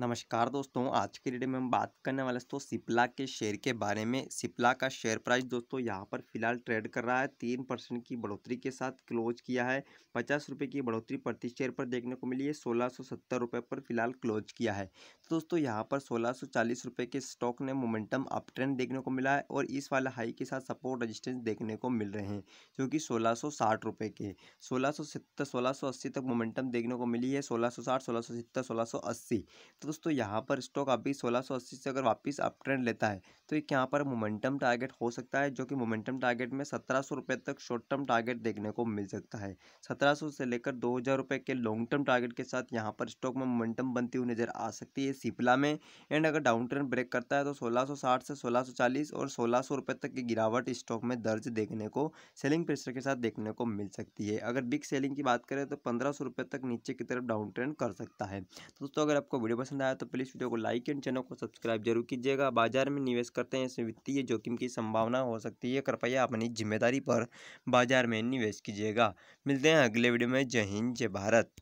नमस्कार दोस्तों आज के डेट में हम बात करने वाले दोस्तों सिप्ला के शेयर के बारे में सिप्ला का शेयर प्राइस दोस्तों यहाँ पर फिलहाल ट्रेड कर रहा है तीन परसेंट की बढ़ोतरी के साथ क्लोज किया है पचास रुपये की बढ़ोतरी प्रति शेयर पर देखने को मिली है सोलह सौ सत्तर रुपये पर फिलहाल क्लोज किया है तो दोस्तों यहाँ पर सोलह सौ चालीस रुपये के स्टॉक ने मोमेंटम अप ट्रेंड देखने को मिला है और इस वाले हाई के साथ सपोर्ट रजिस्टेंस देखने को मिल रहे हैं जो कि सोलह सौ साठ रुपये के सोलह सौ सत्तर सोलह सौ अस्सी तक मोमेंटम देखने को मिली है सोलह सौ साठ सोलह सौ सत्तर सोलह सौ अस्सी तो दोस्तों यहाँ पर स्टॉक अभी 1680 से अगर वापस अप ट्रेंड लेता है तो एक यहाँ पर मोमेंटम टारगेट हो सकता है जो कि मोमेंटम टारगेट में सत्रह सौ रुपये तक शॉर्ट टर्म टारगेट देखने को मिल सकता है सत्रह सौ से लेकर दो हज़ार रुपये के लॉन्ग टर्म टारगेट के साथ यहाँ पर स्टॉक में मोमेंटम बनती हुई नज़र आ सकती है सिपला में एंड अगर डाउन ट्रेंड ब्रेक करता है तो सोलह सौ साठ से सोलह सौ चालीस और सोलह सौ रुपये तक की गिरावट स्टॉक में दर्ज देखने को सेलिंग प्रेशर के साथ देखने को मिल सकती है अगर बिग सेलिंग की बात करें तो पंद्रह सौ रुपये तक नीचे की तरफ डाउन ट्रेंड कर सकता है तो दोस्तों अगर आपको वीडियो पसंद पसंद आया तो प्लीज़ वीडियो को लाइक एंड चैनल को सब्सक्राइब जरूर कीजिएगा बाजार में निवेश करते हैं इसमें वित्तीय जोखिम की संभावना हो सकती है कृपया अपनी जिम्मेदारी पर बाजार में निवेश कीजिएगा मिलते हैं अगले वीडियो में जय हिंद जय भारत